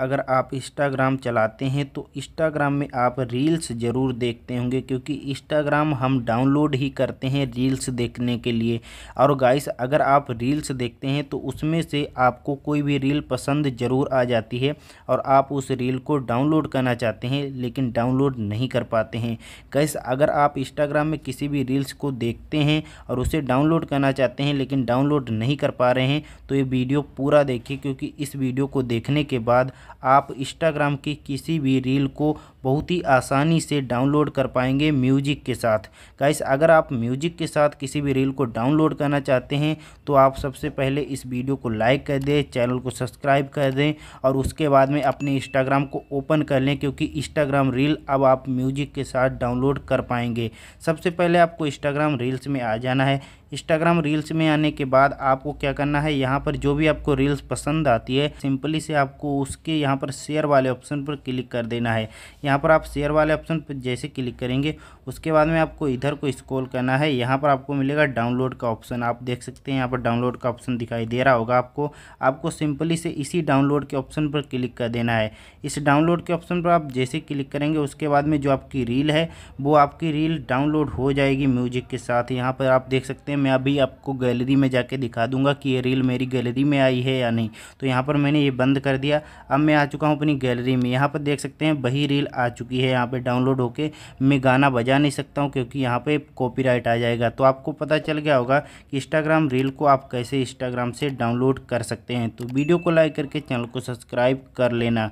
अगर आप इंस्टाग्राम चलाते हैं तो इंस्टाग्राम में आप रील्स ज़रूर देखते होंगे क्योंकि इंस्टाग्राम हम डाउनलोड ही करते हैं रील्स देखने के लिए और गाइस अगर आप रील्स देखते हैं तो उसमें से आपको कोई भी रील पसंद ज़रूर आ जाती है और आप उस रील को डाउनलोड करना चाहते हैं लेकिन डाउनलोड नहीं कर पाते हैं गैस अगर आप इंस्टाग्राम में किसी भी रील्स को देखते हैं और उसे डाउनलोड करना चाहते हैं लेकिन डाउनलोड नहीं कर पा रहे हैं तो ये वीडियो पूरा देखिए क्योंकि इस वीडियो को देखने के बाद आप इंस्टाग्राम की किसी भी रील को बहुत ही आसानी से डाउनलोड कर पाएंगे म्यूजिक के साथ गाइस अगर आप म्यूजिक के साथ किसी भी रील को डाउनलोड करना चाहते हैं तो आप सबसे पहले इस वीडियो को लाइक कर दें चैनल को सब्सक्राइब कर दें और उसके बाद में अपने इंस्टाग्राम को ओपन कर लें क्योंकि इंस्टाग्राम रील अब आप म्यूजिक के साथ डाउनलोड कर पाएंगे सबसे पहले आपको इंस्टाग्राम रील्स में आ जाना है इंस्टाग्राम रील्स में आने के बाद आपको क्या करना है यहाँ पर जो भी आपको रील्स पसंद आती है सिंपली से आपको उसके यहाँ पर शेयर वाले ऑप्शन पर क्लिक कर देना है यहाँ पर आप शेयर वाले ऑप्शन पर जैसे क्लिक करेंगे उसके बाद में आपको इधर को स्क्रॉल करना है यहाँ पर आपको मिलेगा डाउनलोड का ऑप्शन आप देख सकते हैं यहाँ पर डाउनलोड का ऑप्शन दिखाई दे रहा होगा आपको आपको सिंपली से इसी डाउनलोड के ऑप्शन पर क्लिक कर देना है इस डाउनलोड के ऑप्शन पर आप जैसे क्लिक करेंगे उसके बाद में जो आपकी रील है वो आपकी रील डाउनलोड हो जाएगी म्यूजिक के साथ यहाँ पर आप देख सकते हैं मैं अभी आपको गैलरी में जाके दिखा दूंगा कि ये रील मेरी गैलरी में आई है या नहीं तो यहाँ पर मैंने ये बंद कर दिया अब मैं आ चुका हूँ अपनी गैलरी में यहाँ पर देख सकते हैं वही रील आ चुकी है यहाँ पर डाउनलोड होकर मैं गाना बजा नहीं सकता हूँ क्योंकि यहाँ पर कॉपी आ जाएगा तो आपको पता चल गया होगा कि इंस्टाग्राम रील को आप कैसे इंस्टाग्राम से डाउनलोड कर सकते हैं तो वीडियो को लाइक करके चैनल को सब्सक्राइब कर लेना